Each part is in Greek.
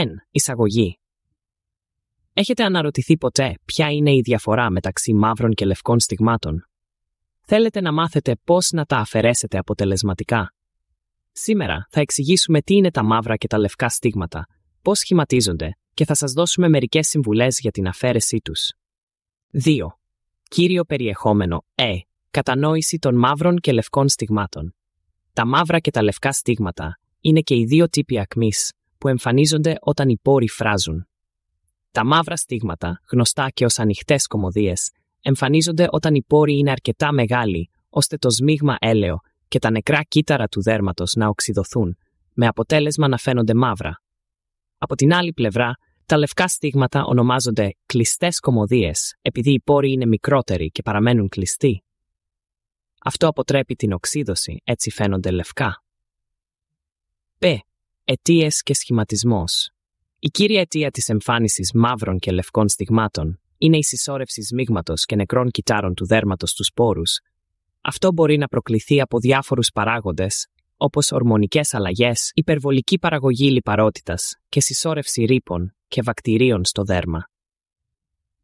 ΕΝ Εισαγωγή. Έχετε αναρωτηθεί ποτέ ποια είναι η διαφορά μεταξύ μαύρων και λευκών στιγμάτων. Θέλετε να μάθετε πώς να τα αφαιρέσετε αποτελεσματικά. Σήμερα θα εξηγήσουμε τι είναι τα μαύρα και τα λευκά στίγματα, πώς σχηματίζονται και θα σας δώσουμε μερικές συμβουλές για την αφαίρεσή τους. 2. Κύριο περιεχόμενο Ε. Κατανόηση των μαύρων και λευκών στιγμάτων. Τα μαύρα και τα λευκά στίγματα είναι και οι δύο τύποι ακμής, που εμφανίζονται όταν οι πόροι φράζουν. Τα μαύρα στίγματα, γνωστά και ως ανοιχτές κομμωδίες, εμφανίζονται όταν οι πόροι είναι αρκετά μεγάλοι, ώστε το σμίγμα έλαιο και τα νεκρά κύτταρα του δέρματος να οξυδοθούν, με αποτέλεσμα να φαίνονται μαύρα. Από την άλλη πλευρά, τα λευκά στίγματα ονομάζονται κλειστές κομμωδίες, επειδή οι πόροι είναι μικρότεροι και παραμένουν κλειστοί. Αυτό αποτρέπει την οξύδωση, έτσι φαίνονται λευκά. Π. Αιτίες και σχηματισμός. Η κύρια αιτία της εμφάνισης μαύρων και λευκών στιγμάτων είναι η συσσόρευση σμίγματος και νεκρών κιτάρων του δέρματος στους πόρου. Αυτό μπορεί να προκληθεί από διάφορους παράγοντες, όπως ορμονικές αλλαγές, υπερβολική παραγωγή λιπαρότητας και συσσόρευση ρήπων και βακτηρίων στο δέρμα.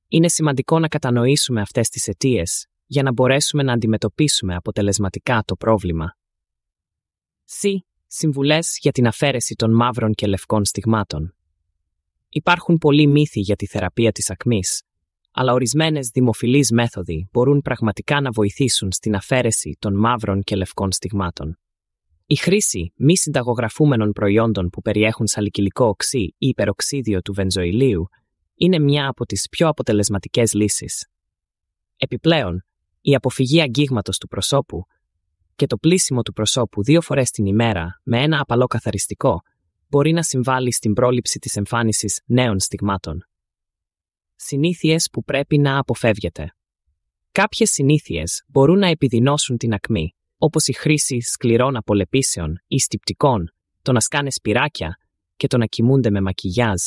Είναι σημαντικό να κατανοήσουμε αυτές τις αιτίες για να μπορέσουμε να αντιμετωπίσουμε αποτελεσματικά το πρόβλημα. C. Συμβουλές για την αφαίρεση των μαύρων και λευκών στιγμάτων. Υπάρχουν πολλοί μύθοι για τη θεραπεία της ακμής, αλλά ορισμένες δημοφιλείς μέθοδοι μπορούν πραγματικά να βοηθήσουν στην αφαίρεση των μαύρων και λευκών στιγμάτων. Η χρήση μη συνταγογραφούμενων προϊόντων που περιέχουν σαλικυλικό οξύ ή υπεροξίδιο του βενζοηλίου είναι μια από τις πιο αποτελεσματικές λύσεις. Επιπλέον, η αποφυγή αγγίγματος του προσώπου και το πλήσιμο του προσώπου δύο φορές την ημέρα με ένα απαλό καθαριστικό μπορεί να συμβάλλει στην πρόληψη της εμφάνισης νέων στιγμάτων. Συνήθειες που πρέπει να αποφεύγετε Κάποιες συνήθειες μπορούν να επιδεινώσουν την ακμή, όπως η χρήση σκληρών απολεπίσεων ή στυπτικών, το να σκάνε σπυράκια και το να κοιμούνται με μακιγιάζ.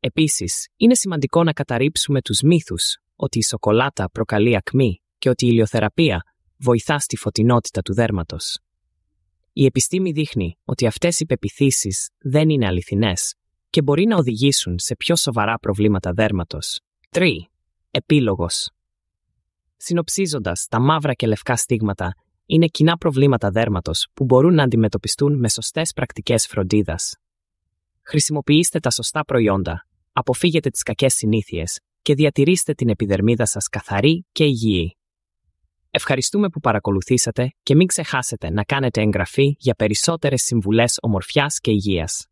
Επίσης, είναι σημαντικό να καταρρύψουμε τους μύθους ότι η σοκολάτα προκαλεί ακμή και ότι η ηλιοθεραπεία βοηθά στη φωτεινότητα του δέρματος. Η επιστήμη δείχνει ότι αυτές οι πεπιθήσεις δεν είναι αληθινές και μπορεί να οδηγήσουν σε πιο σοβαρά προβλήματα δέρματος. 3. Επίλογος: συνοψίζοντας τα μαύρα και λευκά στίγματα είναι κοινά προβλήματα δέρματος που μπορούν να αντιμετωπιστούν με σωστές πρακτικές φροντίδας. Χρησιμοποιήστε τα σωστά προϊόντα, αποφύγετε τις κακές συνήθειες και διατηρήστε την επιδερμίδα σας καθαρή και υγιή. Ευχαριστούμε που παρακολουθήσατε και μην ξεχάσετε να κάνετε εγγραφή για περισσότερες συμβουλές ομορφιάς και υγείας.